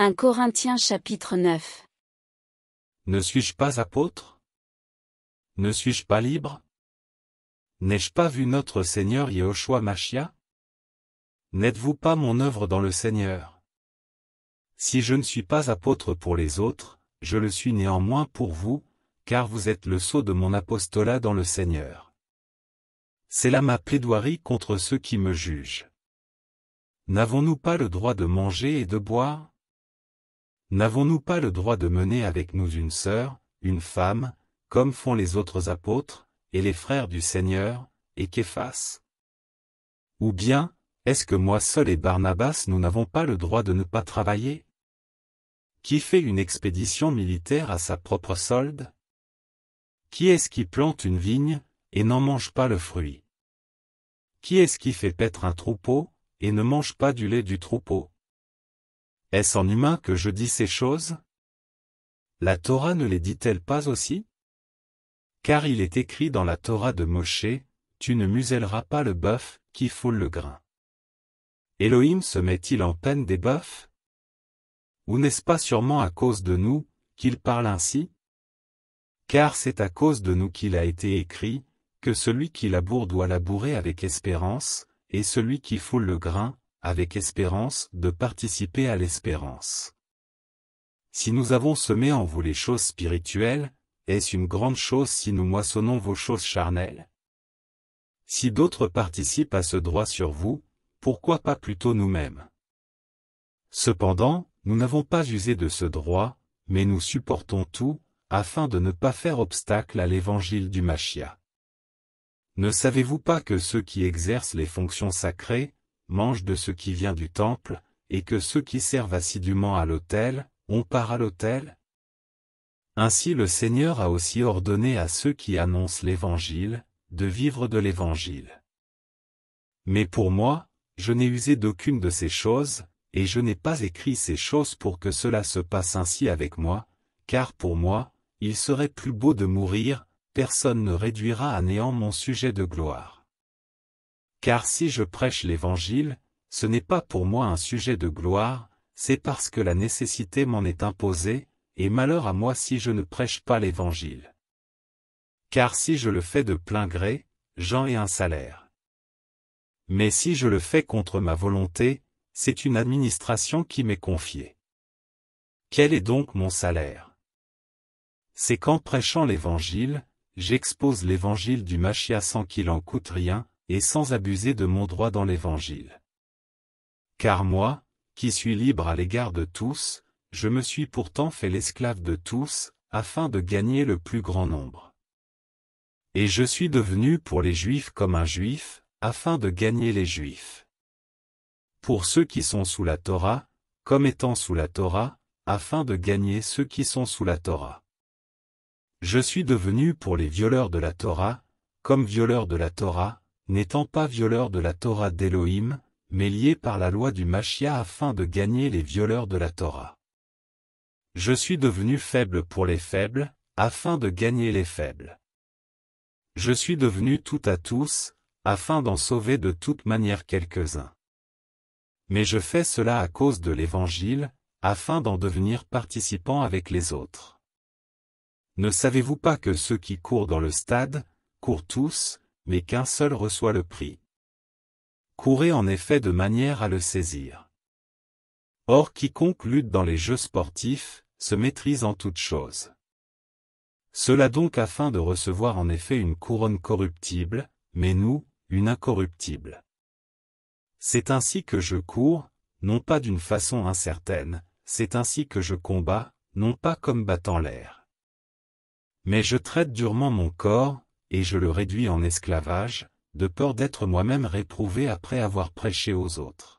1 Corinthiens chapitre 9 Ne suis-je pas apôtre Ne suis-je pas libre N'ai-je pas vu notre Seigneur Yehoshua Machia N'êtes-vous pas mon œuvre dans le Seigneur Si je ne suis pas apôtre pour les autres, je le suis néanmoins pour vous, car vous êtes le sceau de mon apostolat dans le Seigneur. C'est là ma plaidoirie contre ceux qui me jugent. N'avons-nous pas le droit de manger et de boire N'avons-nous pas le droit de mener avec nous une sœur, une femme, comme font les autres apôtres, et les frères du Seigneur, et Képhas Ou bien, est-ce que moi seul et Barnabas nous n'avons pas le droit de ne pas travailler Qui fait une expédition militaire à sa propre solde Qui est-ce qui plante une vigne, et n'en mange pas le fruit Qui est-ce qui fait paître un troupeau, et ne mange pas du lait du troupeau est-ce en humain que je dis ces choses La Torah ne les dit-elle pas aussi Car il est écrit dans la Torah de Moshe, Tu ne muselleras pas le bœuf, qui foule le grain. Elohim se met-il en peine des bœufs Ou n'est-ce pas sûrement à cause de nous, qu'il parle ainsi Car c'est à cause de nous qu'il a été écrit, que celui qui laboure doit labourer avec espérance, et celui qui foule le grain, avec espérance, de participer à l'espérance. Si nous avons semé en vous les choses spirituelles, est-ce une grande chose si nous moissonnons vos choses charnelles Si d'autres participent à ce droit sur vous, pourquoi pas plutôt nous-mêmes Cependant, nous n'avons pas usé de ce droit, mais nous supportons tout, afin de ne pas faire obstacle à l'évangile du Machia. Ne savez-vous pas que ceux qui exercent les fonctions sacrées, Mange de ce qui vient du temple, et que ceux qui servent assidûment à l'autel, ont part à l'autel Ainsi le Seigneur a aussi ordonné à ceux qui annoncent l'Évangile, de vivre de l'Évangile. Mais pour moi, je n'ai usé d'aucune de ces choses, et je n'ai pas écrit ces choses pour que cela se passe ainsi avec moi, car pour moi, il serait plus beau de mourir, personne ne réduira à néant mon sujet de gloire. Car si je prêche l'Évangile, ce n'est pas pour moi un sujet de gloire, c'est parce que la nécessité m'en est imposée, et malheur à moi si je ne prêche pas l'Évangile. Car si je le fais de plein gré, j'en ai un salaire. Mais si je le fais contre ma volonté, c'est une administration qui m'est confiée. Quel est donc mon salaire C'est qu'en prêchant l'Évangile, j'expose l'Évangile du Machia sans qu'il en coûte rien, et sans abuser de mon droit dans l'Évangile. Car moi, qui suis libre à l'égard de tous, je me suis pourtant fait l'esclave de tous, afin de gagner le plus grand nombre. Et je suis devenu pour les Juifs comme un Juif, afin de gagner les Juifs. Pour ceux qui sont sous la Torah, comme étant sous la Torah, afin de gagner ceux qui sont sous la Torah. Je suis devenu pour les violeurs de la Torah, comme violeurs de la Torah, n'étant pas violeur de la Torah d'Élohim, mais lié par la loi du Machia afin de gagner les violeurs de la Torah. Je suis devenu faible pour les faibles, afin de gagner les faibles. Je suis devenu tout à tous, afin d'en sauver de toute manière quelques-uns. Mais je fais cela à cause de l'Évangile, afin d'en devenir participant avec les autres. Ne savez-vous pas que ceux qui courent dans le stade, courent tous, mais qu'un seul reçoit le prix. Courez en effet de manière à le saisir. Or quiconque lutte dans les jeux sportifs, se maîtrise en toutes choses. Cela donc afin de recevoir en effet une couronne corruptible, mais nous, une incorruptible. C'est ainsi que je cours, non pas d'une façon incertaine, c'est ainsi que je combats, non pas comme battant l'air. Mais je traite durement mon corps, et je le réduis en esclavage, de peur d'être moi-même réprouvé après avoir prêché aux autres.